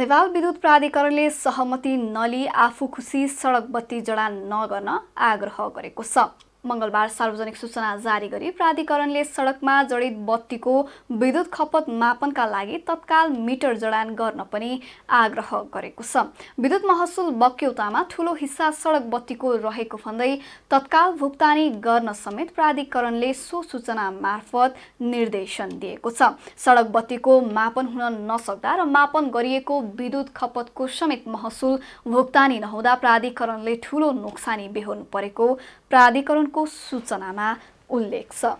नेपाल विद्युत प्राधिकरणले सहमति नलिई आफू खुसी सडक बत्ती जडान नगर्न आग्रह गरेको छ मङ्गलबार सार्वजनिक सूचना जारी गरी प्राधिकरणले सडकमा जडित बत्तीको विद्युत खपत मापनका लागि तत्काल मिटर जडान गर्न पनि आग्रह गरेको छ विद्युत महसुल बक्यौतामा ठूलो हिस्सा सडक बत्तीको रहेको भन्दै तत्काल भुक्तानी गर्न समेत प्राधिकरणले सो सूचना मार्फत निर्देशन दिएको छ सडक बत्तीको मापन हुन नसक्दा र मापन गरिएको विद्युत खपतको समेत महसुल भुक्तानी नहुँदा प्राधिकरणले ठूलो नोक्सानी बेहोर्नु परेको प्राधिकरण को सूचनामा उल्लेख छ